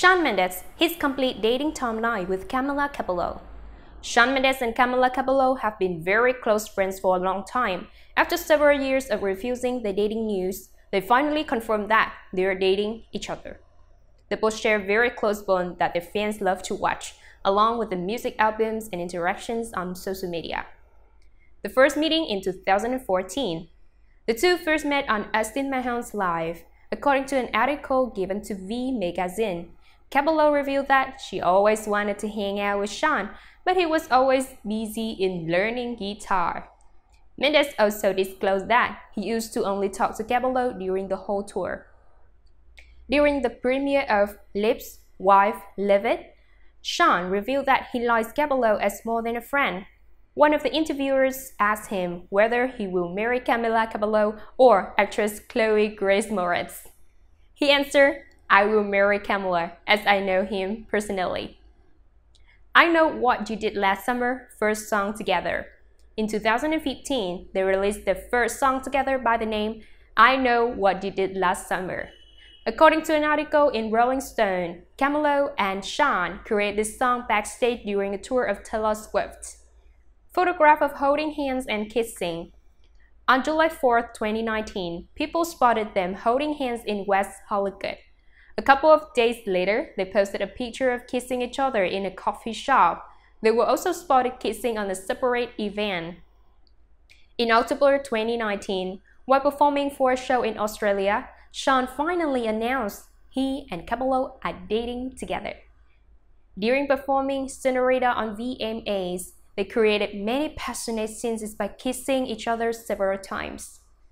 Shawn Mendes, his complete dating timeline with Camila Cabello. Shawn Mendes and Camila Cabello have been very close friends for a long time. After several years of refusing the dating news, they finally confirmed that they are dating each other. They both share very close bond that their fans love to watch, along with the music albums and interactions on social media. The first meeting in 2014. The two first met on Austin Mahon's Live, according to an article given to V magazine. Cabello revealed that she always wanted to hang out with Sean, but he was always busy in learning guitar. Mendes also disclosed that he used to only talk to Cabello during the whole tour. During the premiere of Lips, Wife, Live It, Sean revealed that he likes Cabello as more than a friend. One of the interviewers asked him whether he will marry Camila Cabello or actress Chloe Grace Moretz. He answered, I will marry Kamala as I know him personally. I Know What You Did Last Summer first song together. In 2015, they released their first song together by the name I Know What You Did Last Summer. According to an article in Rolling Stone, Camilo and Sean created this song backstage during a tour of Taylor Swift. Photograph of holding hands and kissing. On July 4, 2019, people spotted them holding hands in West Hollywood. A couple of days later, they posted a picture of kissing each other in a coffee shop. They were also spotted kissing on a separate event. In October 2019, while performing for a show in Australia, Sean finally announced he and Cabello are dating together. During performing Senorita on VMAs, they created many passionate scenes by kissing each other several times.